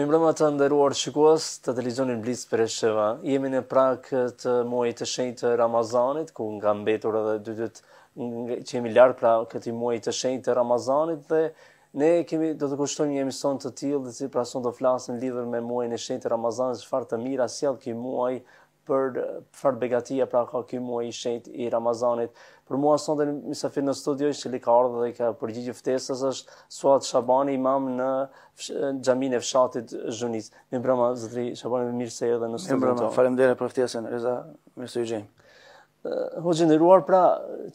Më mbrëma të ndëruar shikuas të televizionin Blitz për Sheva. Jemi në prag të muajit të shenjtë të Ramazanit, ku nga mbetur edhe dy ditë që jemi lart pra këtij muaj të shenjtë të Ramazanit dhe ne kemi do të kushtojmë një emision të tillë, dhe si pra son të flasim lidhër me muajin e shenjtë të Ramazanit, çfarë të mira sjell ky muaj, për çfarë begatia pra ka ky muaj i shenjt i Ramazanit. Për mua sonte në sa fit në studio që li ka ardhë dhe ka përgjigjë ftesës është Suat Shabani imam në xhaminë e fshatit Zhunis. Me brama zotri Shabani më mirë se edhe në studio. Me brama faleminderit për ftesën Reza mirë Mirsoyje. Uh, ho gjenëruar pra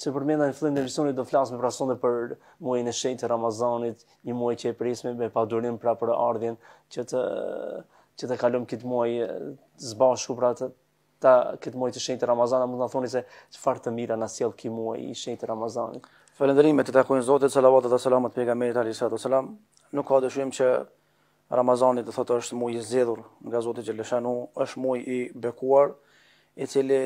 që përmenda në fillim të emisionit do flasim pra sonte për muajin e shenjt të Ramazanit, një muaj që e prisme me padurim pra për ardhin që të që të kalojmë këtë muaj së bashku pra të ta këtë muaj të shenjtë të Ramazan, a mund të në thoni se që farë të mira në sjellë ki muaj i shenjtë të Ramazan. Falenderime të takojnë Zotit, salavatet dhe salamat për Ega Merit, alisat dhe salam. Nuk ka dëshujem që Ramazani të thotë është muaj i zedhur nga Zotit Gjellëshanu, është muaj i bekuar, i cili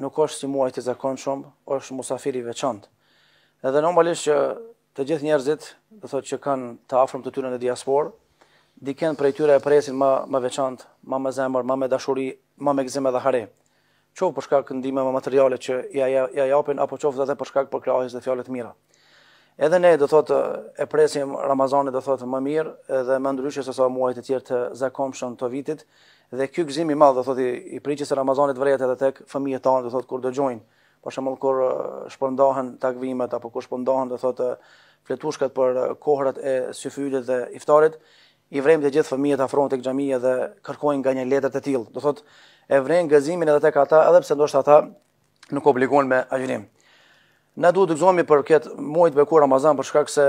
nuk është si muaj të zakon shumë, është musafiri veçant. Edhe normalisht që të gjithë njerëzit, dhe thotë që kanë të afrëm të tyre në diasporë, për e tyre e presin më më veçantë, më me zemër, më me dashuri, më me gëzim edhe hare. Qovë për shkak ndihmave materiale që ja ja japin apo qof edhe për shkak përkrahjes dhe fjallet të mira. Edhe ne do thotë e presim Ramazanin do thotë më mirë edhe më ndryshe se sa muajt e tjerë të zakonshëm të vitit dhe ky gëzim i madh do thotë i pritjes së Ramazanit vërejtë edhe tek fëmijët tanë do thotë kur dëgjojnë për shembull kur uh, shpërndahen takvimet apo kur shpërndahen do thotë fletushkat për uh, kohrat e syfyrit dhe iftarit i vrem të gjithë fëmijët afro tek xhamia dhe kërkojnë nga një letër të tillë. Do thotë e vren gëzimin edhe tek ata, edhe pse ndoshta ata nuk obligohen me ajrim. Na duhet të gëzohemi për këtë muaj të bekuar Ramazan për shkak se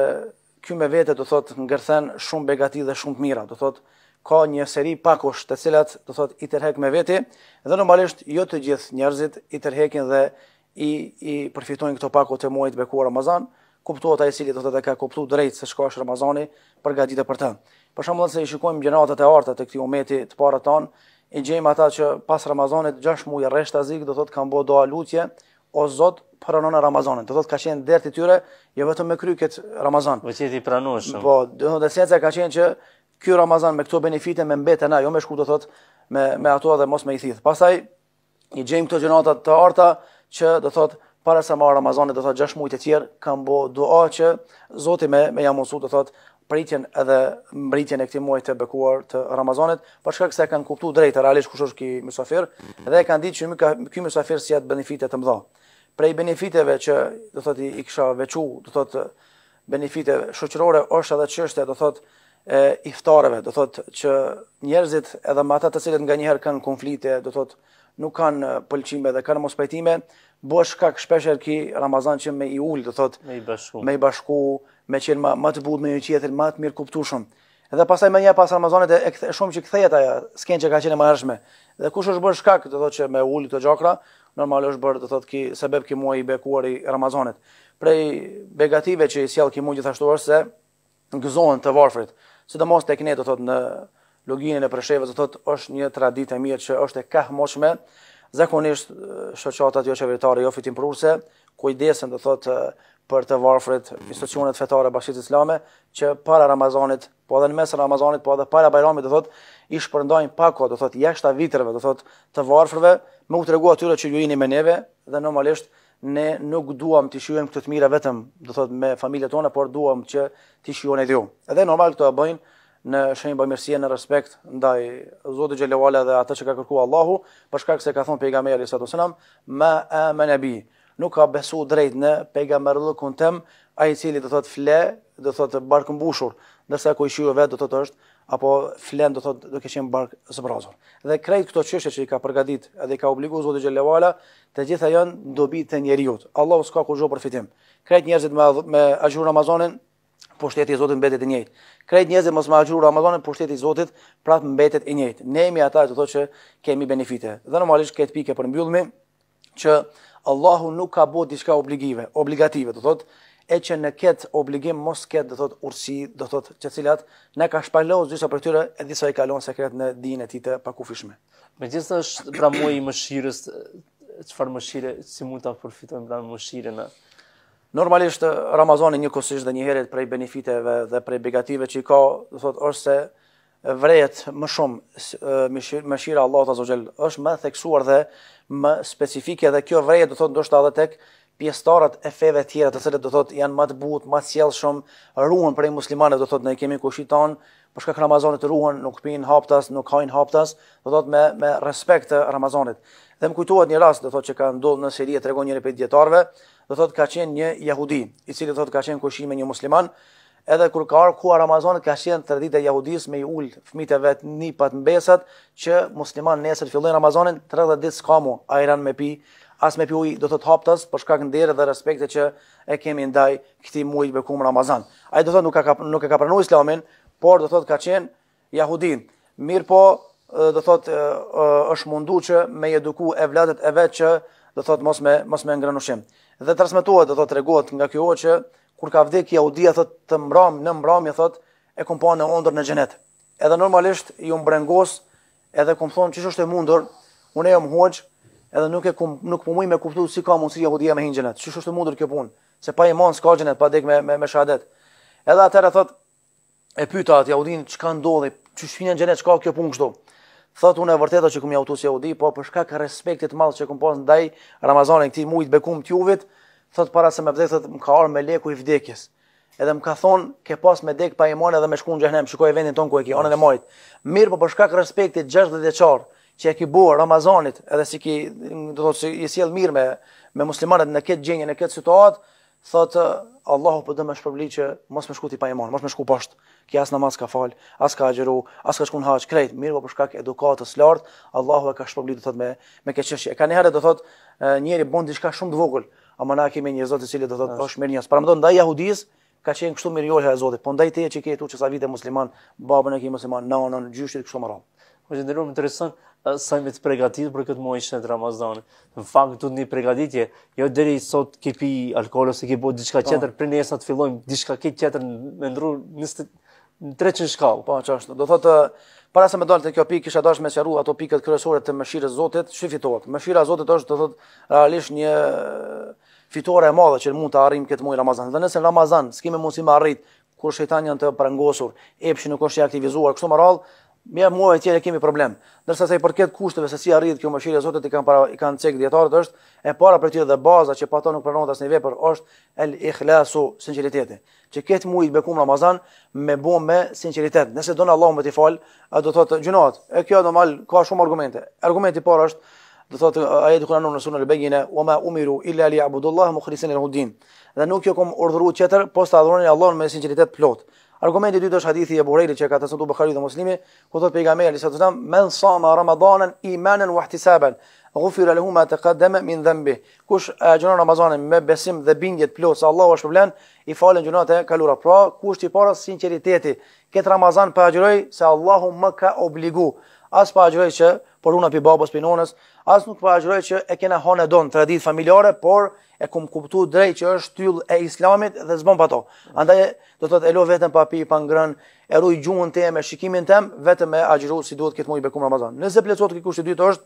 këy me vete do thotë ngërthen shumë begati dhe shumë të mira. Do thotë ka një seri pakosh të cilat do thotë i tërhek me vete dhe normalisht jo të gjithë njerëzit i tërheqin dhe i i përfitojnë këto pakot të muajit të bekuar Ramazan. Kuptuat ai i cili do thotë ka kuptuar drejt se çka është Ramazani, përgatitet për të. Për shembull, nëse i shikojmë gjëratat e arta të këtij umeti të parë ton, e gjejmë ata që pas Ramazanit 6 muaj rresht azik do thotë kanë bëu doa lutje o Zot për Ramazanin. Do thotë ka qenë dert i tyre jo vetëm me kryqet Ramazan. Me po qeti pranueshëm. Po, do thotë se ata kanë qenë që ky Ramazan me këto benefite me mbetë na, jo me shku do thotë me me ato edhe mos me i thith. Pastaj i gjejmë këto gjëratat të arta që do thotë para sa marë Ramazanit do thotë 6 muaj të tjerë kanë bëu dua që Zoti me me jamosu do thotë pritjen edhe mbritjen e këtij muaji të bekuar të Ramazanit, për shkak se kanë kuptuar drejt realisht kush është ky mysafir dhe e kanë ditë që ky mysafir si atë benefite të mëdha. Prej i benefiteve që do thotë i kisha veçu, do thotë benefite shoqërore është edhe çështja do thotë e iftareve, do thotë që njerëzit edhe me ata të cilët nganjëherë kanë konflikte, do thotë nuk kanë pëlqime dhe kanë mospajtime, bua shkak shpesher ki Ramazan që me i ullë do thot me i bashku me i bashku me më më të butë me një qjetër, më të mirë kuptueshëm edhe pastaj më një pas Ramazanit e shumë që këthejet aja, sken që ka qenë më nërshme. dhe kush është bërë shkak do thot që me ullë të gjakra, normal është bërë do thot ki sebeb ki muaj i bekuar i Ramazanit prej begative që i sjell ki muaj gjithashtu është se gëzohen të varfrit sidomos tek ne do thot në loginën e prishëve do thot është një traditë e mirë që është e kahmoshme zakonisht shoqata jo qeveritare, jo fitimprurse, kujdesen të thot për të varfrit institucionet fetare bashkisë islame, që para Ramazanit, po edhe në mes Ramazanit, po edhe para Bajramit, të thot, i shpërndajnë pako, të thot, jeshta vitrëve, të thot, të varfrëve, më u tregu atyre që ju jini me neve, dhe normalisht, ne nuk duam të shujem këtë të mire vetëm, të thot, me familje tona por duam që të shujone dhjo. Edhe normal këto e bëjnë, në shenjë bëjmërsie në respekt ndaj Zotë Gjellewala dhe atë që ka kërku Allahu, përshkak se ka thonë pejgamberi sëtë sënam, ma e me nebi, nuk ka besu drejt në pejgamberi kënë tem, a i cili dhe thotë fle, dhe thotë barkë mbushur, nërsa ku i shiju vetë dhe thotë është, apo flen do thot do ke qen bark zbrazur. Dhe krejt këto çështje që i ka përgatit dhe i ka obliguar Zoti Xhelavala, të gjitha janë dobi të njerëzit. Allahu s'ka kujtë për fitim. Krejt njerëzit me me agjur Ramazanin pushteti i Zotit mbetet i njëjtë. Krejt njerëzit mos mahaxhu Ramadanin, pushteti i Zotit prapë mbetet i njëjtë. Ne jemi ata që thotë që kemi benefite. Dhe normalisht këtë pikë për mbyllme që Allahu nuk ka bëu diçka obligative, obligative, do thotë e që në ketë obligim mos ketë, do thotë ursi, do thotë që cilat ne ka shpalos disa për tyre e disa i kalon sekret në dinë e tij të pakufishme. Megjithëse është pra muaji i mëshirës, çfarë mëshire si mund të përfitojmë pra mëshirën në... Normalisht eh, Ramazani një kusisht dhe një heret prej benefiteve dhe prej begative që i ka, dhe thot, është se vrejet më shumë eh, më shira Allah të zogjel, është më theksuar dhe më specifike dhe kjo vrejet dhe thot, ndoshta adhe tek pjestarët e feve tjera të cilët dhe thot, janë më të but, më të sjellë shumë, ruën prej muslimane dhe thot, ne kemi kushitanë, për po shkak Ramazanit ruhen, nuk pinë haptas, nuk hajn haptas, do thotë me me respekt të Ramazanit. Dhe më kujtohet një rast, do thotë që ka ndodhur në Siri e tregon një repet dietarëve, do thotë ka qenë një yahudi, i cili do thotë ka qenë kushim me një musliman, edhe kur ka ardhur ku Ramazanit ka qenë tre ditë jehudis me i ul fëmitë vet në pat mbesat që musliman nesër fillojnë Ramazanin 30 ditë s'ka mu, ajran me pi, as me pi ujë, do thotë haptas për shkak nderit dhe respektit që e kemi ndaj këtij muaj bekum Ramazan. Ai do thotë nuk ka nuk e ka pranuar Islamin, por do thot ka qenë yahudin. Mir po do thot është mundu që me eduku e vladet e vet që do thot mos me mos me ngrënushim. Dhe transmetohet do thot treguohet nga kjo që kur ka vdek yahudia thot të mbram, në mbram, i thot e kum pa në ondër në xhenet. Edhe normalisht ju mbrengos edhe kum thon çish është e mundur unë jam hoqë, edhe nuk e kum nuk po muj me kuptu si ka mundsi yahudia me hinxhenet. Çish është e mundur kjo punë? Se pa iman s'ka xhenet pa dek me me, me Edhe atëra thotë, e pyta atë Jahudin çka ndodhi, çu shpinën xhenet çka kjo punë kështu. Thotë unë e vërteta që kum jahutos Jahudi, po për shkak të respektit të madh që kum pas ndaj Ramazanit këtij muajit bekum të Juvit, thot para se më vdesë më ka ardhur me leku i vdekjes. Edhe më ka thon ke pas me dek pa iman edhe me shku në xhenem, shikoj vendin ton ku e ki, anën e majit. Mir po për shkak të respektit 60 vjeçor që e ki buar Ramazanit, edhe si ki do të thotë si i sjell mirë me me muslimanët në këtë gjënie, në këtë situatë, thotë Allahu po më shpërbli që mos më shku ti pa iman, mos më shku poshtë. Ki as namaz ka fal, as ka agjëru, as ka shkon haç, krejt mirë, po për shkak edukatës lart, Allahu e ka shpërbli do thotë me me këtë çështje. E kanë herë do thotë njëri bën diçka shumë të vogël, ama na kemi një zot i cili do thotë është mirë njerëz. Pra më ndaj yahudis ka qenë kështu mirë e Zotit, po ndaj teje që ke tu që sa vite musliman, babën e ke musliman, nanën, gjyshit kështu më më po të ndërruar më intereson sa më të përgatit për këtë muaj të Ramazanit. Në fakt do të një përgatitje, jo deri sot ke pi alkool ose ke bërë diçka po. tjetër, prej nesër të fillojmë diçka këtë tjetër me ndrur në 300 shkallë. Po, çfarë? Do thotë para se më dalte kjo pikë, kisha dashme të sqaroj ato pikët kryesore të mëshirës Zotit, çfarë fitohet? Mëshira e Zotit është do thotë realisht një fitore e madhe që mund të arrijmë këtë muaj Ramazan. Dhe nëse në Ramazan s'kemë mundësi të arrijmë kur shejtani janë të prangosur, epshin nuk është i aktivizuar. Kështu më radh, Mia muaj tjetër kemi problem. Ndërsa sa i përket kushteve se si arrihet kjo mëshirë e Zotit i kanë para i kanë cek dietarët është e para për tyre dhe baza që pato nuk pranohet asnjë vepër është el ikhlasu sinqeriteti. Që këtë muaj të bekum Ramazan me bëm me sinqeritet. Nëse don Allahu më të fal, a do thotë gjunat. E kjo normal ka shumë argumente. Argumenti i parë është do thotë ajeti Kur'anit në sunën e Bejine, "Wa ma umiru illa li'abudu Allaha mukhlisina lahu din." Dhe nuk jo kom urdhëruar tjetër posa adhuroni Allahun me sinqeritet plot. Argumenti i dytë është hadithi i Abu që ka sotu Buhariu dhe Muslimi, ku thotë pejgamberi sallallahu alajhi wasallam, "Men sama Ramadanan imanan wa ihtisaban, ghufira lahu ma taqaddama min dhanbi." Kush e gjon Ramadanin me besim dhe bindje të plotë se Allahu është problem, i falen gjunat e kalura. Pra, kush i para sinqeriteti, këtë Ramadan pa agjëroj se Allahu më ka obligu. As pa agjëroj që por una pi babës pinonës, as nuk pa agjëroj që e kena hanë don tradit familjare, por e kum kuptu drejt që është tyll e islamit dhe zbon pa to. Andaj do të thotë elo vetëm pa pi, pa ngrën, e ruaj gjumën të me shikimin tëm, vetëm me agjëru si duhet këtë muaj bekum Ramazan. Nëse plecot kush i dytë është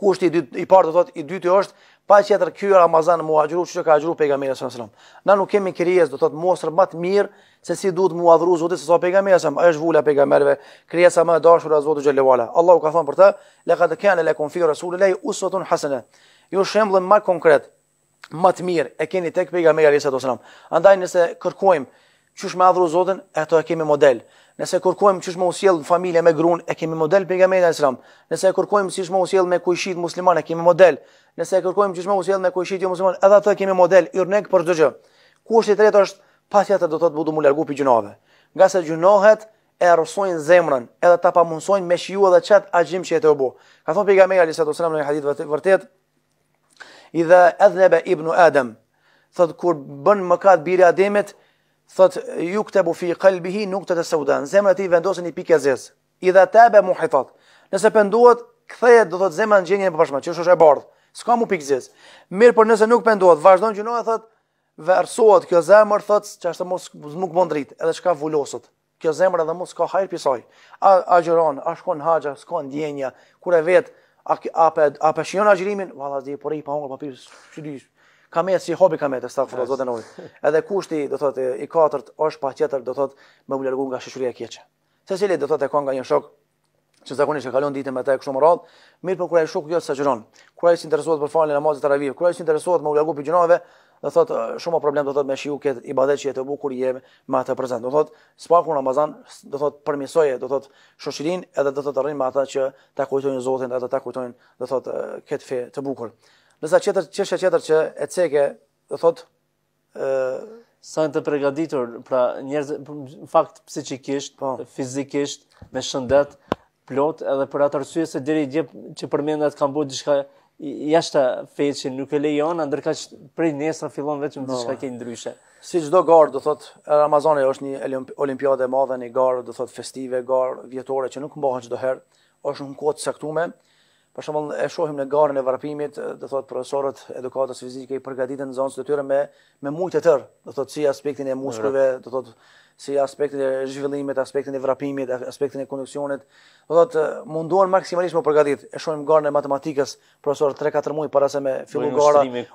kushti i dytë i parë do thotë i dytë është pa tjetër ky Ramazan mu agjëru që ka agjëru pejgamberi sallallahu alajhi wasallam. Na nuk kemi krijes do thotë mosër më të mirë se si duhet mu adhuru Zotit se sa pejgamberi sallallahu alajhi është vula pejgamberëve, krijesa më e dashur e Zotit xhelalu ala. Allahu ka thënë për të, laqad kana lakum fi rasulillahi uswatun hasana. Jo shembull më konkret, më të mirë e keni tek pejgamberi sallallahu alajhi wasallam. Andaj nëse kërkojmë çush më adhuro Zotin, ato e kemi model. Nëse kërkojmë çush më usjell në familje me gruan, e kemi model pejgamberi sallallahu alajhi wasallam. Nëse kërkojmë çush më usjell me kuishit musliman, e kemi model. Nëse kërkojmë çush më usjell me kuishit jo musliman, edhe ato e kemi model. Yrnek për çdo gjë. Kushti i tretë është pasja të do të thotë budu më largu pi gjunave. Nga sa gjunohet e arsojnë zemrën, edhe ta pamundsojnë me shiu edhe çat agjim që e të bëu. Ka thon pejgamberi sallallahu alajhi wasallam në hadith vërtet, i dhe edhnebe ibnu Adem. Thot, kur bën mëkat biri Ademit, thot, ju këtë bufi kalbihi nuk të të saudan. Zemrë ti vendosin i pike zes. I dhe tebe mu hifat. Nëse pënduat, këthejet do thot zemrë gjenjën e përpashma, që është e bardhë. Ska mu pike zes. Mirë për nëse nuk pënduat, vazhdojnë gjënoj e thot, versohet kjo zemrë, thot, që është mos nuk bon edhe shka vullosot, Kjo zemrë edhe mos ka hajrë pisoj. A, a gjëron, a shkon haqa, s'ka ndjenja, kure vetë, a a po pa a pa shion agjrimin valla di por i pa hungur pa pir çu di si hobi ka et sta fola zotë edhe kushti do thot i katërt është pa tjetër do thot më u largu nga shëshuria e keqe se do thot e ka nga një shok që zakonisht e kalon ditën me ta kështu më radh mirë po kur ai shoku jo sa xheron kur ai s'interesohet për falen namazit të ravi kur ai s'interesohet më u largu pi gjinave do thot shumë problem do thot me shiu kët ibadet që të bukur je me atë prezant. Do thot spaku Ramazan do thot përmirësoje do thot shoqërinë edhe do thot arrin me ata që ta kujtojnë Zotin, ata ta kujtojnë do thot kët fe të bukur. Nësa çetër çështja çetër që e ceke do thot ë sa të përgatitur pra njerëz në fakt psikikisht, po. fizikisht me shëndet plot edhe për atë arsye se deri djep që përmendat kanë bërë diçka jashtë feqë nuk e lejon, ndërka që prej nesra fillon vetëm të shka kejnë ndryshe. Si qdo garë, do thot, Ramazani është një olimpiade madhe, një garë, do thot, festive, garë, vjetore, që nuk mbohën qdo herë, është në kodë sektume, Për shembull, e shohim në garën e varpimit, do thotë profesorët edukatës fizike i përgatiten në zonës të tyre me me shumë të tërë, do thotë si aspektin e muskujve, do thotë si aspektin e zhvillimit, aspektin e vrapimit, aspektin e konduksionit. Do thotë munduan maksimalisht më përgatit. E shohim garën e matematikës, profesorët 3-4 muaj para se me fillu gara, me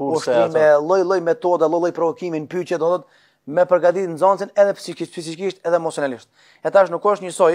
lloj-lloj metoda, lloj-lloj provokimi në pyetje, do thotë me përgatitjen nxënësin edhe psikikisht, edhe emocionalisht. E tash nuk është njësoj,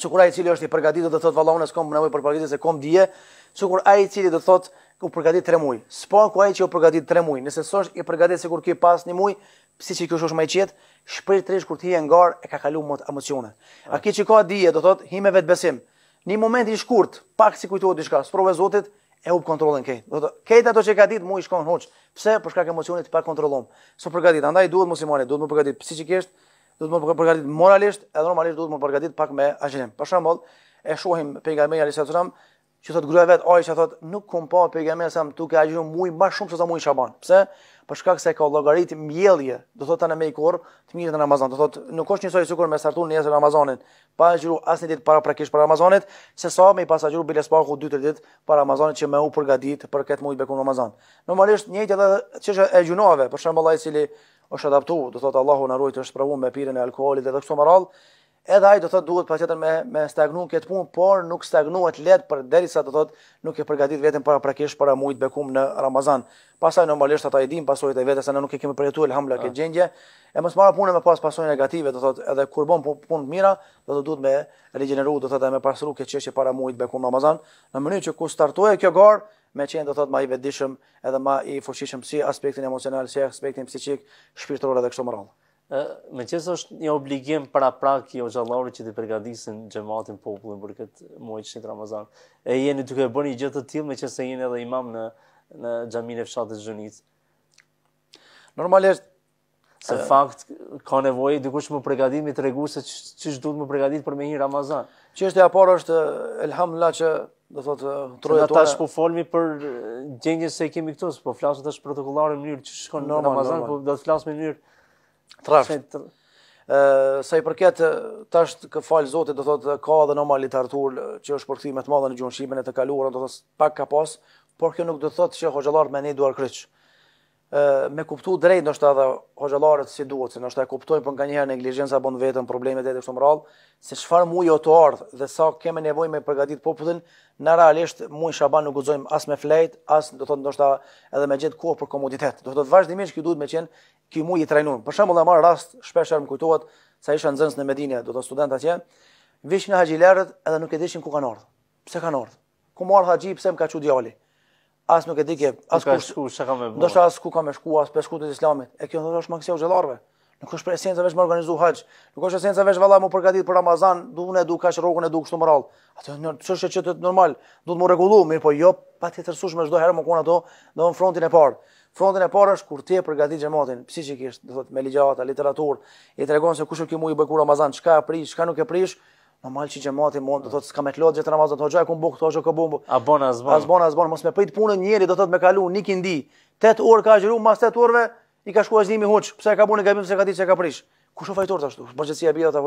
Çu ai i cili është i përgatitur do të thotë vallahun as kom nevojë për përgatitje se kom dije. Çu ai i cili do të thotë u përgatit 3 muaj. Spo ku ai që u përgatit 3 muaj. Nëse sosh i përgatit sikur ke pas një muaj, siç e kush është më i qet, shpër tresh kur ti je ngar e ka kaluar mot emocione. A ke çiko dije do thotë hi me vet besim. Në moment i shkurt, pak si kujtohet diçka, sprova zotit e u kontrollon ke. Do të këta ato që ka ditë mua i shkon hoç. Pse? Për shkak të të pa kontrollom. Sot përgatit, andaj duhet mos i marrë, duhet më përgatit. Siç e kesh, duhet të mos përgatit moralisht, edhe normalisht duhet të mos përgatit pak me agjilim. Për shembull, e shohim pejgamberin Ali sallallahu alajhi wasallam, që thotë gruaja vet Aisha thotë nuk kam pa pejgamberin sa më tukë agjilim shumë më shumë se sa muaj Shaban. Pse? Për shkak se ka llogarit mjellje, do thotë ana me korr, të mirë në Ramazan. Do thotë nuk ka shnisë sukur me startun në Ramazanin, pa agjilu as ditë para për kish për Ramazanit, se sa me pas agjilu bile spa ku 2-3 ditë para Ramazanit që më u përgatit për këtë muaj bekon Ramazan. Normalisht njëjtë edhe çështë e gjunave, për shembull ai i cili është adaptu, do thotë Allahu na rujt është provu me pirën e alkoolit dhe do këto më edhe ai do thotë duhet patjetër me me stagnuar këtë punë, por nuk stagnohet let për derisa do thotë nuk e përgatit veten para prakisht para mujt bekum në Ramazan. Pastaj normalisht ata i din e vetë se ne nuk e kemi përjetuar alhamdulillah këtë ah. gjendje. E mos marr punën me pas pasojë negative, do thotë edhe kur bën punë mira, do të duhet me regjeneru, do thotë edhe me pasru këtë çështje para mujt bekum në Ramazan, në mënyrë që kur startojë kjo gar, me qenë do thot më i vedishëm edhe më i fuqishëm si aspektin emocional, si aspektin psikik, shpirtëror edhe kështu më rom. Ë, me qenë se është një obligim para prak i xhallorit që të përgatisin xhamatin popullin për këtë muaj që shit Ramazan. E jeni duke bërë një gjë të tillë me qenë se jeni edhe imam në në xhamin e fshatit Zhunit. Normalisht Se fakt, ka nevojë dikush më përgatitje treguese ç'i duhet më përgatit për me një Ramazan. Çështja e parë është elhamdullah që do thotë uh, troja Tash po folmi për uh, gjendjen se kemi këtu, po flasim tash protokollare në mënyrë që shkon mm, në Ramazan, po do të flas në mënyrë trash. Ë, uh, sa i përket tash të fal Zotit, do thotë ka edhe normal literatur që është përkthime të mëdha në gjuhën shqipe në të kaluara, do thotë pak ka pas, por kjo nuk do thotë që hoxhallar me ne duar kryq me kuptu drejt në edhe hoxhëllarët si duhet, se në e kuptojnë për nga njëherë neglijenza bon vetën, problemet e të kështë më rallë, se shfar mujë o të ardhë dhe sa keme nevoj me përgatit popullin, në realisht mujë shaban nuk uzojmë as me flejt, as do të ndoshta edhe me gjithë kohë për komoditet. Do të të vazhdimisht kjo duhet me qenë kjo mujë i trajnurën. Për shumë dhe marë rast, shpesher më kujtohet sa isha në zënës në Medinja, do të student atje, vishin në haqilerët edhe nuk e dishin ku kanë ardhë. Pse kanë Ku marë haqi, pse më ka që djali? as nuk e di ke as ku ka shkuar çka më bë. Do të thash ku ka më shkuar as pesku të Islamit. E kjo thosh maksi u xhellarve. Nuk është presenca vetëm organizu hax. Nuk është presenca vetëm valla më përgatit për Ramazan, duhun edhe duka rrokun e duk kështu më radh. Atë në çështje që të normal, duhet më rregullu, mirë po jo pa të më çdo herë më kon ato, do në frontin e parë. Frontin e parë është kur ti e përgatit xhamatin, psiqikisht, do thot me ligjata, literaturë, i tregon se kush është kimu i bëj kur Ramazan, çka e prish, çka nuk e prish, Normal që gjemati mund, do thotë s'ka me të lodhje të namazit, hoxha e ku mbu këto, hoxha ku mbu. A bon as bon. As bon as bon, mos me prit punën njëri, do thotë me kalu një kindi. 8 orë ka gjëru, mas 8 orëve i ka shkuar zhimi hoç, pse ka bënë gabim se ka ditë se ka prish. Ku u fajtor ashtu? Bogjësia e bida ta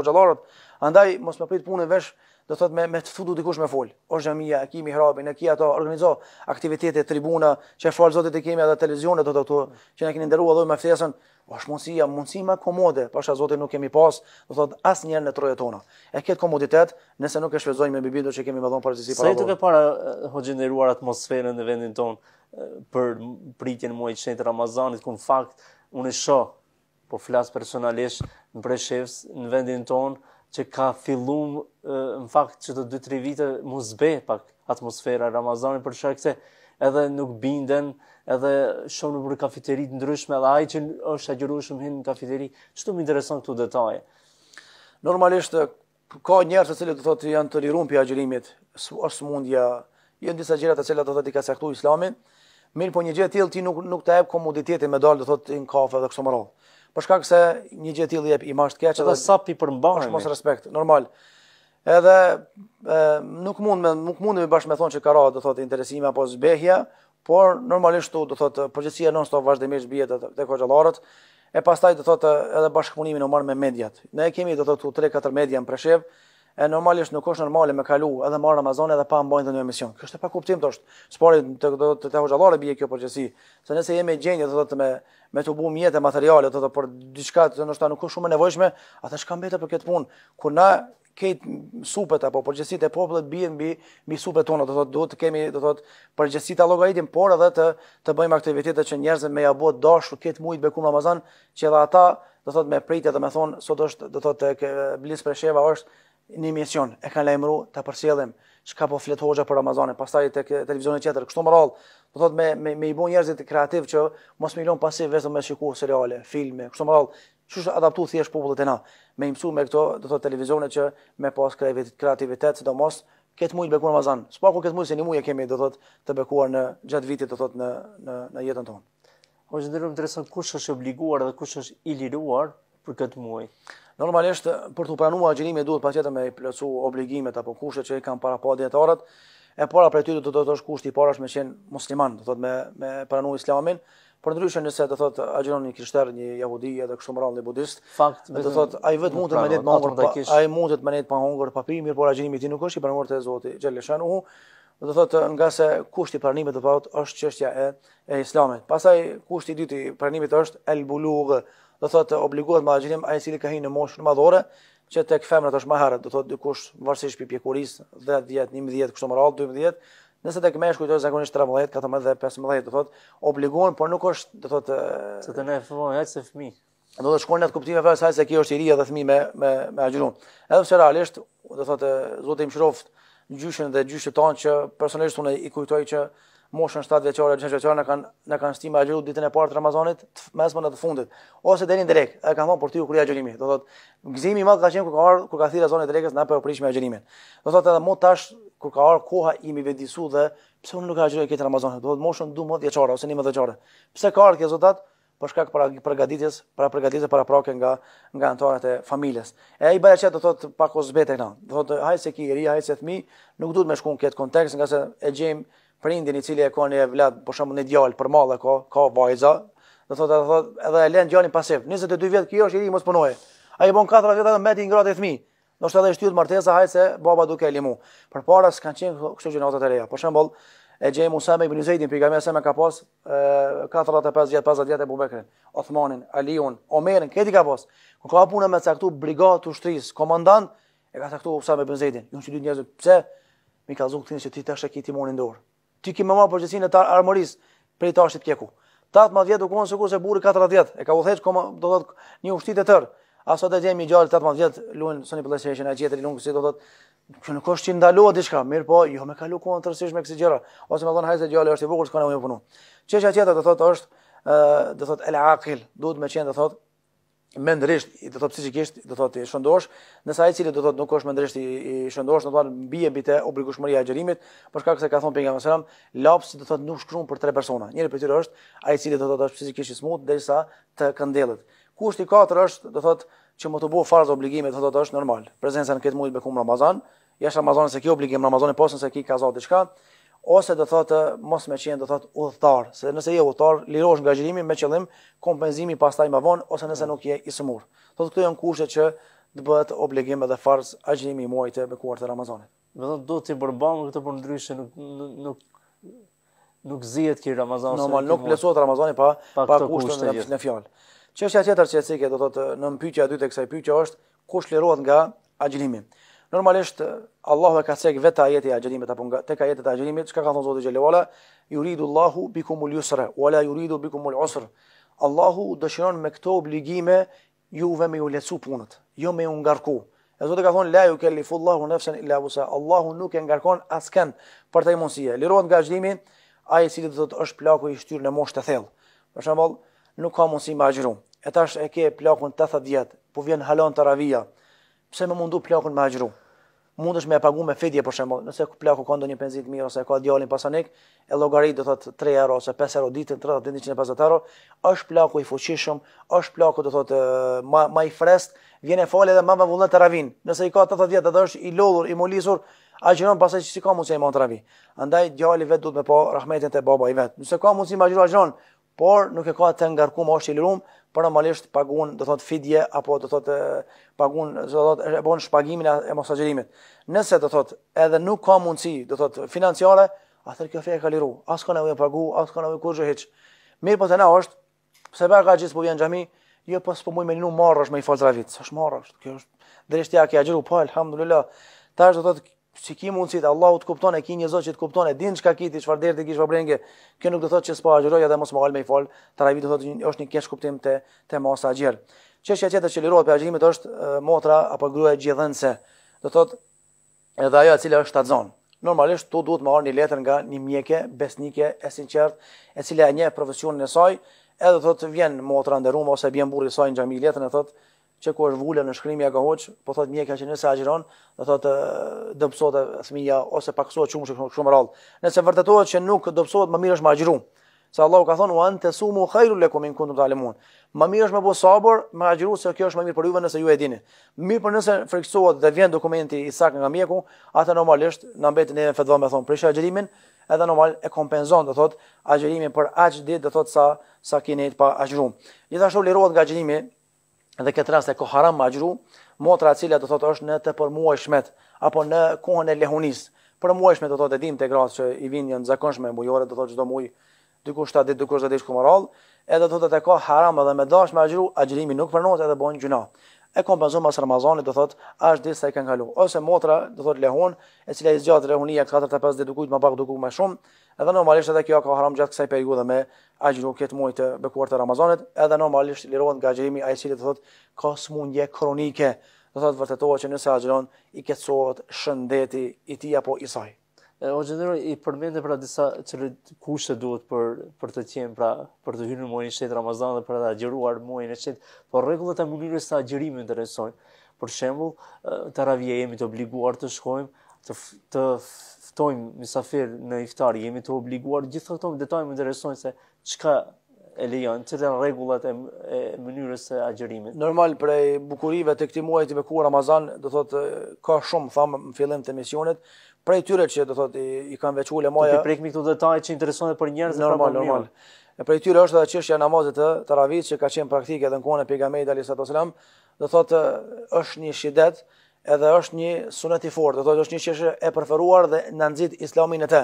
Andaj mos me prit punën vesh do thot me me të futu dikush me fol. O xhamia, aki hrapi, ne kia ato organizo aktivitete tribuna, që fal zotit e kemi ato televizionet do të thotë që na keni ndëruar dhe me ftesën, bash mundësia, mundësi më komode, bash zoti nuk kemi pas, do thot asnjëherë në trojet tona. E ket komoditet, nëse nuk e shpëzojmë me do që kemi më dhon parazi si para. Sa të ke eh, para hoxhënderuar atmosferën në vendin ton eh, për pritjen e muajit shenjtë Ramazanit ku në fakt unë shoh po flas personalisht në Breshevs, në vendin ton, që ka fillu në fakt që të 2-3 vite mu zbe pak atmosfera Ramazani për shak se edhe nuk binden, edhe shumë në bërë kafiterit ndryshme, edhe ajë që është agjërushëm hinë në kafiterit, që të më interesën këtu detaje? Normalisht, ka njerës të cilët të thotë janë të rirun për agjërimit, është mundja, jenë disa gjirat të cilët të thotë i ka sektu islamin, mirë po një gjithë tjilë ti nuk, nuk të ebë komoditetin me dalë të thotë në kafe dhe kësë më rohë. Po shkak se një gjë e tillë jep imazh të keq edhe sa ti përmban. Është mos respekt, normal. Edhe e, nuk mund me nuk mundem me bashkë me thonë se ka radhë, do thotë interesime apo zbehja, por normalisht tu do thotë përgjithësia non stop vazhdimisht bie te koxhallarët. E pastaj do thotë edhe bashkëpunimin u marr me mediat. Ne kemi do thotë 3-4 media në Preshev, e normalisht nuk është normale me kalu edhe marr Amazon edhe pa mbajtur në emision. Kjo është e pakuptimt është. Sporti të të të, të hoxhallore bie kjo përgjësi. Se nëse jemi gjendje do të thotë me me të bumë mjete materiale të për diçka që ndoshta nuk është shumë e nevojshme, atësh ka mbetë për këtë punë. Kur na ke supet apo përgjësitë e popullit bien mbi mbi supet tona do të thotë duhet të kemi do të thotë përgjësitë algoritmin por edhe të të bëjmë aktivitete që njerëzit me ja bëu dashu këtë muaj të bekuar Amazon që edhe ata do thotë me pritje dhe me thon sot është do thotë blis për sheva është në mision e ka lajmëru ta përcjellim çka po flet hoxha për Ramazanin pastaj tek televizionet tjetër kështu më radh do thot me me, me i bën njerëzit kreativ që mos më lënë pasiv vetëm me shikuar seriale, filme kështu më radh çu është adaptu thjesht popullit e na me i mësuar me këto do thot televizionet që me pas kreativitet kreativitet sidomos këtë muaj të bekuar Ramazan s'po ku këtë muaj se në muaj kemi do thot të bekuar në gjatë vitit do thot në në në jetën tonë hoxha ndërrum interesant kush është obliguar dhe kush është i liruar për këtë muaj Normalisht për të planuar gjinimin duhet patjetër me plotsu obligimet apo kushtet që i kanë para pa dietarët. E para për ty do të do të kushti i parë është me qenë musliman, do thotë me me pranuar Islamin, por ndryshe nëse do thotë agjeron një krishterë, një yahudi apo kështu me radhë budist, fakt do thotë ai vetë mund të mënet më hungur, ai mund të mënet më hungur pa pirë, mirë por i ti nuk është i pranuar te Zoti xhaleshan do thotë nga se kushti pranimit do thotë është çështja e e islamit. Pastaj kushti i dytë i pranimit është el bulugh, do thotë obligohet me agjërim ai i cili ka hyrë në moshën madhore që tek femrat është më herët, do thotë dikush varësisht për pjekurisë 10, 10, 11, kështu më radh 12, nëse tek mesh është zakonisht 13, 14 dhe 15, do thotë obligohen, por nuk është, do thotë se të ne fëmijë, se fëmijë. Do të shkojnë atë kuptimin e fjalës se kjo është i ri dhe fëmijë me me me Edhe pse realisht, do thotë Zoti shroft gjyshen dhe gjyshit që personalisht unë i kujtoj që moshën 7 vjeçore, 6 vjeçore na kanë na kanë stima agjëru ditën e parë të Ramazanit, mesmën në të fundit, ose deri në drek. Ai ka thonë për ty kur ia agjërimi. Do thotë, gëzimi i madh ka qenë kur ka ardhur, kur ka thirrë zonën e drekës na për po prishme agjërimin. Do thotë edhe më tash kur ka ardhur koha i mi vetdisu dhe pse unë nuk agjëroj këtë Ramazan. Do thotë moshën 12 vjeçore ose 11 vjeçore. Pse ka ardhur kjo zotat? për shkak para përgatitjes, para përgatitjes para prokë nga nga anëtarët e familjes. E ai bëra çka do thotë pa kozbetë këna. Do thotë haj se ki ri, haj se fëmi, nuk duhet me shkon kët kontekst nga se e gjejm prindin i cili e ka një vlad, për shemb një djalë për mall e ka, ka vajza, do thotë ai thotë edhe e lën djalin pas sef. 22 vjet kjo është i ri mos punoje. Ai bën 4 vjet atë me ti ngrohtë fëmi. Do shtadë shtyt martesa haj se baba duke e limu. Përpara s'kan qenë kështu gjënat e reja. Për shembull, e gjej Musa me Ibn Zeidin pikë gamë sa më ka pas 45 vjet, 50 vjet e Bubekrin, Osmanin, Aliun, Omerin, këti ka pas. Ku ka punë me caktu brigadë ushtrisë, komandant e ka caktu Musa me Ibn Zeidin. Do shtyt njerëz pse mi ka zonë thënë se ti tash e ke timonin dorë ti ke më marr përgjegjësinë e armorisë prej tashit ta 18 vjet u konë sikur se burri 40 e ka u theqë koma do thot një ushtit e tër. A sot e djemi gjallë 18 vjet luajn Sony PlayStation e i lungë si do thot që nuk është që ndalohet diçka, mirë po, jo me lu kohën të rësishme kësi gjera, ose me thonë hajse gjallë është i bukur, s'kone u një punu. Qeshja tjetër dhe thot është, thot, duhet qenë thot, me do të thotë psikikisht, do të thotë shëndosh, ndërsa ai cili do të thotë nuk është me ndresht i shëndosh, do të thonë mbi e bitë obligueshmëria e xherimit, por shkak se ka thon pejgamberi selam, lapsi do të thotë nuk shkruan për tre persona. Njëri prej tyre është ai cili do të thotë është fizikisht i smut derisa të këndellët. Kushti katër është do të thotë që mo të bëu farz obligimet, do të thotë është normal. Prezenca në këtë muaj të bekum Ramazan, jashtë Ramazanit se kjo obligim Ramazani pasën se ki ka zot diçka, ose do thotë mos me qenë do thotë udhëtar, se nëse je udhëtar, lirosh nga gjërimi me qëllim kompenzimi pastaj më vonë ose nëse mm. nuk je i smur. Do thotë këto janë kushtet që të bëhet obligim edhe farz agjërimi i muajit të bekuar të Ramazanit. Do thotë duhet të përballem këtë për ndryshe nuk nuk nuk zihet ki Ramazan. Normal nuk plesohet Ramazani pa pa, pa kushtet në, në fjalë. Çështja tjetër që e cike do thotë në pyetja e dytë e kësaj pyetje është kush lirohet nga agjërimi. Normalisht eh, Allahu e ka cek vetë ajete e agjërimit apo nga tek ajetet e agjërimit çka ka thënë Zoti Xhelalu ala yuridu Allahu bikum al-yusra wala yuridu bikum al-usr. Allahu dëshiron me këto obligime juve me ju lecu punët, jo me ju ngarku. E Zoti ka thonë la yukallifu Allahu nafsan illa wusa. Allahu nuk e ngarkon askën për të mundësia. Lirohet nga agjërimi, ai i cili do të është plaku i shtyrë në moshë të thellë. Për shembull, nuk ka mundësi me agjërim. E tash e ke plakun 80 vjet, po vjen halon taravia pse më mundu plakun me agjru. Mundesh me e pagu me fedje për shembull, nëse plaku ka ndonjë penzi të mirë ose ka djalin pasanik, e llogarit do thot 3 euro ose 5 euro ditën, 30 ditë 150 euro, është plaku i fuqishëm, është plaku do thot më më i fresht, vjen e fal edhe më me vullnet të ravin. Nëse i ka 80 vjet atë është i lodhur, i molisur, agjron pasaj si ka mundsi të ravi. Andaj djali vet duhet me po rahmetin te baba i vet. Nëse ka mundësi të agjron, por nuk e ka të ngarkuar, është i lirum, por normalisht paguon do thot fidje apo do thot paguon do thot e bën shpagimin e mosagjerimit. Nëse do thot edhe nuk ka mundësi do thot financiare, atë kjo fjalë ka liru. As kanë u pagu, as kanë u kurrë hiç. Mirë po të na është pëse bërë ka gjithë po vjen xhami, jo pas po mund me nuk marrësh me i fal travit, s'është marrësh. Kjo është drejtja që ajo po alhamdulillah. Tash do thot si ki mundësit, Allahu të kupton e ki një zot që të kupton e din çka ki ti çfarë derdi kish fabrenge. Kjo nuk do thotë që s'po agjëroj edhe mos më hal me i fol, tarajvi do thotë një, është një kesh kuptim te te mos agjër. Çështja tjetër që lirohet për agjërimet është e, motra apo gruaja gjithënse. Do thotë edhe ajo e cila është tatzon. Normalisht tu duhet të marr një letër nga një mjeke besnike e sinqert, e cila e njeh profesionin e saj, edhe thotë vjen motra nderuam ose bien burri i saj në xhami letën e thotë që ku është vullë në shkrimi e ka po thot mjekja që nëse agjeron, do thot dëpsot e thmija, ose paksot qumë shumë shumë rallë. Nëse vërtetohet që nuk dëpsot, më mirë është më agjeru. Sa Allahu ka thonë, uan të sumu khajru le kumin kundu të alimun. Më mirë është më bu sabër, më agjeru se kjo është më mirë për juve nëse ju e dini. Mirë për nëse freksohet dhe vjen dokumenti i sakë nga mjeku, atë normalisht në mbetë në fedva me thonë, prish agjerimin, edhe normal e kompenzon, dhe thot, agjerimin për aqë ditë, dhe thot, sa, sa kinejt pa agjerum. Gjithashtu lirohet nga agjerimin, dhe këtë rast e ko haram me motra e cila do thotë është në të përmuajshmet apo në kohën e lehunis. Për shmet do thotë e dimte gratë që i vinë janë zakonshme mujore do thotë çdo muaj dyku 7 ditë, dyku 10 ditë kumë rall, edhe do thotë të ko haram edhe me dash me agjrimi nuk pranohet edhe bën gjuna. E kompenzon mas Ramazanit do thotë as ditë sa i kanë kaluar. Ose motra do thotë lehun, e cila i zgjat rehunia 4-5 ditë më pak dukut më shumë, Edhe normalisht edhe kjo ka haram gjatë kësaj periudhe me ajrin që muaj të bekuar të Ramazanit, edhe normalisht lirohet nga xhirimi ai cili thotë ka smundje kronike, do thotë vërtetova që nëse ajron i keqsohet shëndeti i tij apo i saj. o xhiron i përmendë për disa çelë kushte duhet për për të qenë pra për të hyrë në muajin e shtet Ramazan dhe për ta agjëruar muajin e shtet, po rregullat e mundësisë sa agjërimi interesojnë. Për shembull, të jemi të obliguar të shkojmë të të ftojmë mysafir në iftar, jemi të obliguar gjithë këto detajet më interesojnë se çka e lejon, çfarë rregullat e, e mënyrës së agjërimit. Normal prej bukurive të këtij muaji të bekuar Ramazan, do thotë ka shumë famë në fillim të misionit, prej tyre që do thotë i, i kanë veçuar lemoja. Ti prek mi këto detaj që interesojnë për njerëz pra normal, po normal. E prej tyre është edhe çështja e namazit të Taravit që ka qenë praktikë edhe në kohën e pejgamberit alayhis salam, do thotë është një shidet edhe është një sunet i fortë, do thotë është një çështje e preferuar dhe na nxit Islamin atë.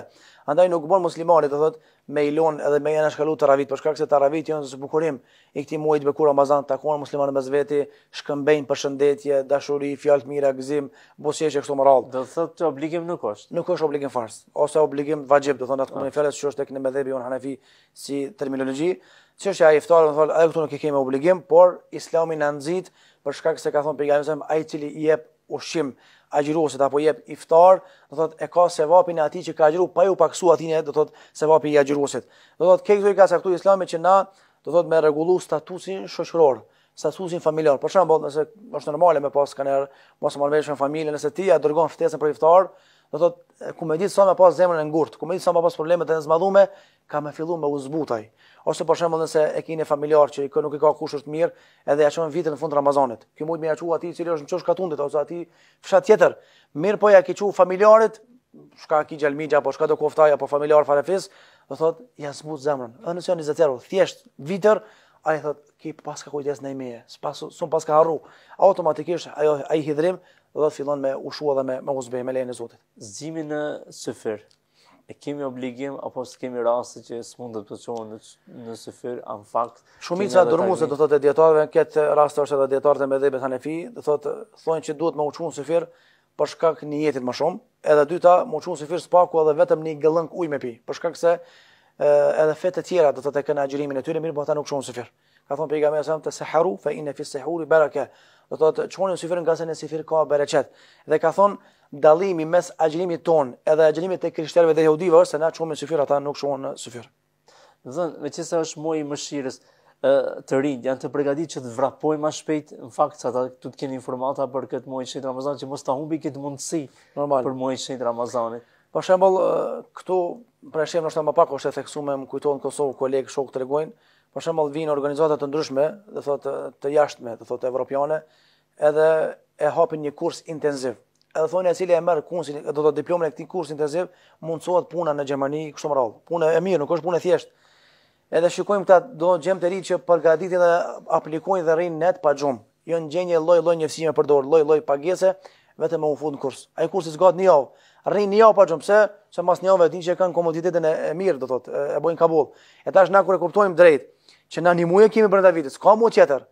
Andaj nuk bën muslimanit, do thotë me ilon edhe me janë shkalu të ravit, për shkak se të ravit janë së bukurim i këtij muaji të bekur Ramazan, takon muslimanë mes vetë, shkëmbejnë për shëndetje, dashuri, fjalë mira, gëzim, bosheshje këtu më radh. Do thotë të obligim nuk është. Nuk është obligim fars, ose obligim vajib, do thonë atë kur fjalës është tek në mëdhëbi on Hanafi si terminologji, çështja e iftarit, do thotë ajo këtu nuk e kemë obligim, por Islami na nxit për shkak se ka thonë pejgamberi ai cili i jep ushim agjëruset apo jep iftar, do thotë e ka sevapin e ati që ka agjëru pa ju paksu ati do thotë sevapi i agjëruset. Do thotë ke këto i ka caktuar Islami që na do thotë me rregullu statusin shoqëror, statusin familjar. Për shembull, nëse është normale me pas kanë er, mos më mëshën familje, nëse ti ja dërgon ftesën për iftar, do thotë ku më ditë sa më pas zemrën e ngurt, ku më ditë sa më pas probleme të zmadhume, ka më fillu me uzbutaj ose për shembull nëse e keni familjar që iko nuk i ka kush është mirë, edhe ja çon vitin në fund Ramazanit. Ky mund më ja çuat atij i cili është në çosh katundet ose atij fshat tjetër. Mirë po ja ke çu familjarit, shka ki xhalmixha apo shka do koftaj apo familjar farefis, do thot ja smut zemrën. Ë nëse janë në 20, thjesht vitër ai thot ki pas ka kujdes ndaj meje. Spas s'un pas ka harru. Automatikisht ajo ai hidrim do të fillon me ushua dhe me me usbe me lenë zotit. Zimi në sufër e kemi obligim apo se kemi raste që s'mund të çohen në në sfer an fakt shumica dërmuese do thotë dietarëve në këtë rast është edhe dietarët e mëdhëve të Hanefi do thotë thonë që duhet më uçun sëfyr për shkak të niyetit më shumë edhe dyta më uqunë sfer s'pa edhe vetëm një gëllënk ujë me pi për shkak se edhe fetë të tjera do thotë kanë agjërimin e tyre mirë po ata nuk shohin sëfyr. ka thon pejgamberi sa të saharu fa inna fi sahuri baraka do thotë çonin sifir nga se ne sifir ka bereqet dhe ka thon dallimi mes agjërimit ton edhe agjërimit te krishterëve dhe jehudive se na çonin sifir ata nuk çon në sifir do thon me çesë është më i mëshirës të rinj janë të përgatitur që të vrapojnë më shpejt në fakt se ata do të keni informata për këtë muaj të Ramazanit që mos ta humbi këtë mundësi normal për muajin po, e Ramazanit Për shembull këtu për shembull është më pak ose më kujtojnë Kosovë koleg shok tregojnë Për shembull vin organizata të ndryshme, do thotë të jashtme, do thotë evropiane, edhe e hapin një kurs intensiv. Edhe thonë se ila e merr kursin, do të diplomën e këtij kurs intensiv, mundsohet puna në Gjermani kështu më radh. Puna e mirë, nuk është punë thjesht. Edhe shikojmë këta do gjem të rit që përgatiten dhe aplikojnë dhe rrin net pa xhum. Jo në gjenjë lloj lloj njësime për dorë, lloj lloj pagese, vetëm me u fund kurs. Ai kursi zgjat një javë. Rrin një javë pa xhum, pse? Se mas një javë vetë që kanë komoditetin e mirë, do thotë, e bojnë kabull. E tash na kur e kuptojmë drejt që na një muje kemi brenda vitit, s'ka mu tjetër.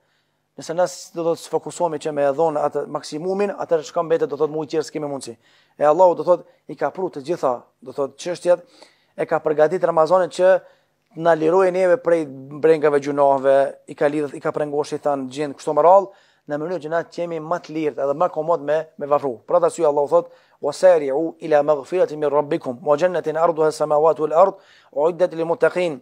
Nëse na do të sfokusohemi që me e dhonë atë maksimumin, atë që ka do të muje tjetër s'kemi mundësi. E Allahu do të thotë i ka pru të gjitha, do të thotë qështjet, e ka përgatit Ramazanin që na liroj neve prej brengave gjunove, i ka lidhët, i ka prengosh i thanë gjendë kështu më rallë, në mënyrë që na të jemi më të lirë edhe më komod me me vafru. Pra ta sy Allahu thot: "Wasari'u ila maghfirati min rabbikum wa jannatin arduha samawati wal-ard uiddat lil-muttaqin."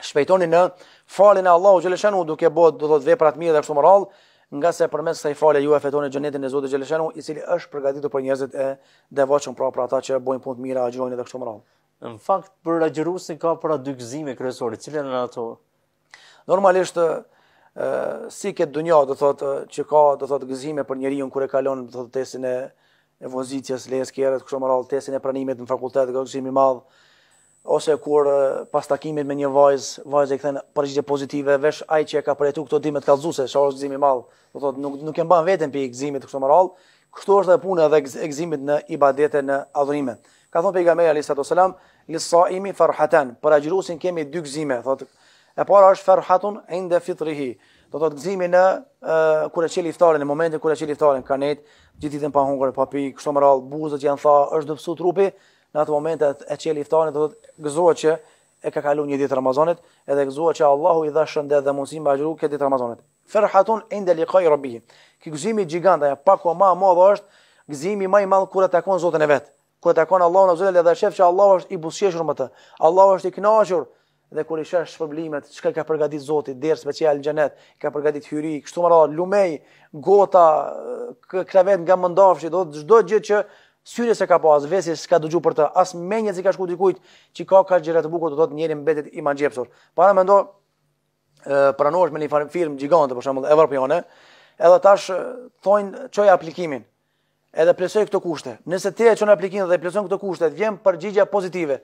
shpejtoni në falin e Allahu xhaleshanu duke bëu do thot vepra të mira dhe kështu me radh, nga sa përmes kësaj fale ju e fetoni gjenetin e Zotit xhaleshanu i cili është përgatitur për njerëzit e devotshëm pra për ata që bojnë punë të mira, agjërojnë dhe kështu moral Në fakt për agjërusin ka për dy gëzime kryesore, të cilën ne ato normalisht ë si këtë dunja do thot që ka do thot gëzime për njeriu kur e kalon do të thot testin e e vozicjes leskjerat kështu më testin e pranimit në fakultet gëzimi i madh ose kur pas takimit me një vajzë, vajz e i thënë përgjigje pozitive, vesh ai që e ka përjetu këto dimë të kallëzuese, është gëzim i madh. Do thotë nuk nuk e mban veten pikë gëzimit këto moral. Kështu është edhe puna dhe gëzimit në ibadete në adhurime. Ka thon pejgamberi alayhi salatu selam, "Li saimi farhatan", për ajrusin kemi dy gëzime, thotë. E para është farhatun inda fitrihi. Do thotë gëzimi në uh, kur e çeli në momentin kur e çeli iftarin, kanë të gjithë të pa hungur, pa pikë, këto moral, buzët janë tha, është dobësu trupi, në atë moment e qeli iftarin dhe të gëzohet që e ka kalu një ditë Ramazanit edhe gëzohet që Allahu i dha shëndet dhe mundësim më agjëru këtë ditë Ramazanit. Ferhatun e ndë i robihi. Kë gëzimi gjiganta, ja, pak o ma modhë është, gëzimi ma i malë kërë të konë zotën e vetë. Kërë të konë Allahu në zotën e dhe shëfë që Allahu është i busqeshur më të. Allahu është i knashur dhe kur i shesh shpërblimet, çka ka përgatitur Zoti, derë special xhenet, ka përgatitur hyri, kështu më radh, lumej, gota, krevet nga mëndafshi, do çdo gjë që syri se ka po as vesi s'ka dëgju për të, as menjë si ka shku dikujt që ka ka gjëra të bukur, do thotë njëri mbetet i mangjepsur. Para mendo ë pranohesh me një film gjigante për shembull evropiane, edhe tash thojnë çoj aplikimin. Edhe plesoj këto kushte. Nëse ti e çon aplikimin dhe plesoj këto kushte, të vjen përgjigje pozitive.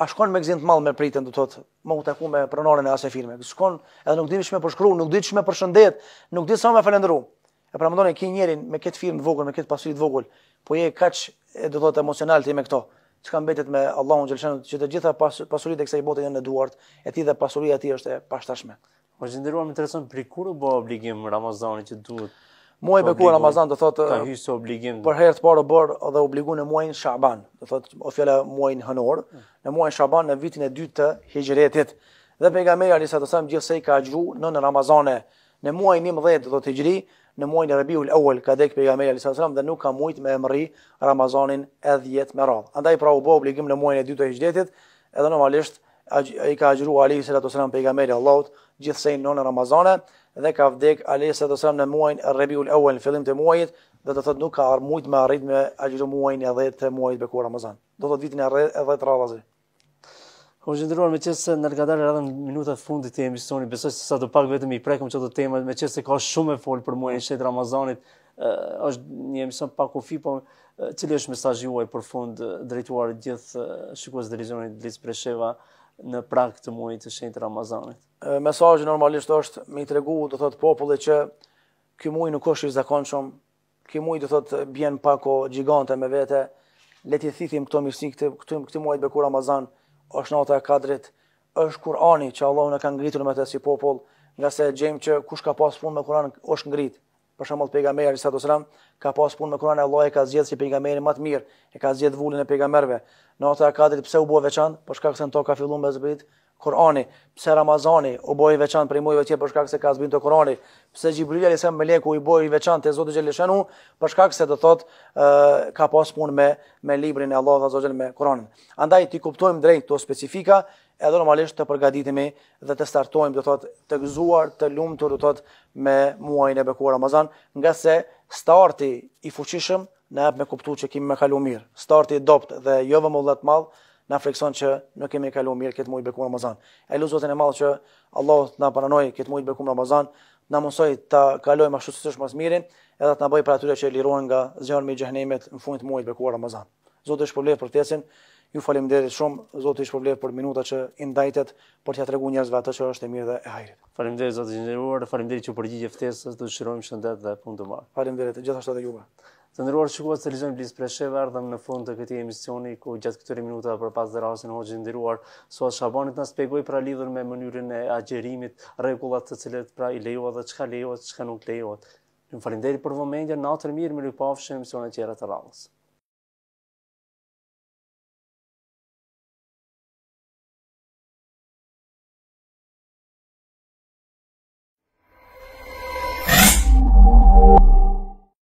A shkon me gzim të mall me pritën, do thotë, më u taku me pranoren e asaj filme. Shkon edhe nuk dish më përshkru, nuk dish më përshëndet, nuk di sa më falendëru. E pra mendon e ke njërin me këtë film të vogël, me këtë pasuri të vogël, po je kaq e do të thotë emocional ti me këto çka mbetet me Allahun xhelshën që të gjitha pas, pasuritë të kësaj bote janë në duart e ti dhe pasuria e tij është e pashtashme po zhinderuam më intereson për kur u bë obligim Ramazani që duhet muaj bekuar Ramazan do thotë ka hyrë obligim për herë të parë u bë dhe obligon në muajin Shaban do thotë o fjala muajin Hanor në muajin Shaban në vitin e 2 të Hijrëtit dhe pejgamberi sa të sa gjithsej ka xhuru në, në Ramazane në muajin 11 do të hijri në muajin e Rabiul Awwal ka dek pejgamberi sallallahu alajhi wasallam dhe nuk ka mujt me emri Ramazanin e 10 me radh. Andaj pra u bë obligim në muajin e 2 të Hijjetit, edhe normalisht ai ka xhuru Ali sallallahu alajhi wasallam pejgamberi Allahut gjithsej në në Ramazane dhe ka vdek Ali sallallahu alajhi wasallam në muajin e Rabiul Awwal në fillim të muajit, do të thotë nuk ka ardhur mujt me arrit me xhuru muajin e 10 të muajit bekuar Ramazan. Do të thotë vitin e 10 radhazi. Kam gjendruar me qësë se nërgadarë radhën minutat fundit të emisioni, besoj se sa të pak vetëm i prekëm që të temat, me qësë se ka shumë e folë për muaj në shetë Ramazanit, është një emision pak u fi, po është mesaj juaj për fund drejtuar gjithë shikos dhe rizionit Blitz Bresheva në prak të muaj të shetë Ramazanit? Mesajë normalisht është me i tregu, do thotë popullet që kjo muaj nuk është i zakon shumë, kjo muaj do thotë bjen pako gjigante me vete, leti thithim këto mirësin muaj të bekur Ramazanit, është nata e kadrit, është Kurani që Allahu na ka ngritur me të si popull, nga se gjejmë që kush ka pas punë me Kur'an është ngrit. Për shembull pejgamberi sallallahu alajhi wasallam ka pas punë me Kur'an Allah Allahu e ka zgjedhë si pejgamberi më të mirë, e ka zgjedhë vullin e pejgamberëve. Nata e kadrit pse u bë veçantë? Për shkak se në to ka filluar me zbrit, Kur'ani, pse Ramazani u boi veçantë për mujve që për shkak se ka zbin të Kur'anit, pse Xhibril alayhis salam meleku i boi veçantë Zot i Gjallëshanu, për shkak se do thot ë ka pas punë me me librin e Allahut Azza wa me Kur'anin. Andaj ti kuptojmë drejt këto specifika, edhe normalisht të përgatitemi dhe të startojmë do thot të gëzuar, të lumtur do thot me muajin e bekuar Ramazan, nga se starti i fuqishëm na me kuptuar që kemi më kalu mirë. Starti i dopt dhe jo vëmë mall, na frikson që nuk kemi kaluar mirë këtë muaj bekuar Ramazan. Ai lut Zotin e Madh që Allahu të na paranojë këtë muaj bekuar Ramazan, na mësoj të kalojmë ashtu siç është më mirë, edhe të na bëjë për atyre që lirohen nga zjarmi i xhehenimit në fund të muajit bekuar Ramazan. Zoti shpërblet për ftesën. Ju faleminderit shumë, Zoti ish problem për minuta që i ndajtet për t'ia treguar njerëzve atë që është e mirë dhe e hajrit. Faleminderit Zoti i nderuar, faleminderit që përgjigje ftesës, do të shërojmë shëndet dhe punë të mirë. Faleminderit gjithashtu edhe juve. Të ndëruar shikuar të televizionit Blis Preshev, ardhëm në fund të këtij emisioni ku gjatë këtyre minutave për pas dërasin e Hoxhit nderuar Suad Shabanit na shpjegoi pra lidhur me mënyrën e agjerimit, rregullat të cilet pra i lejohet dhe çka lejohet, çka nuk lejohet. Ju faleminderit për momentin, natën mirë, mirupafshim, sonë të tjera të radhës.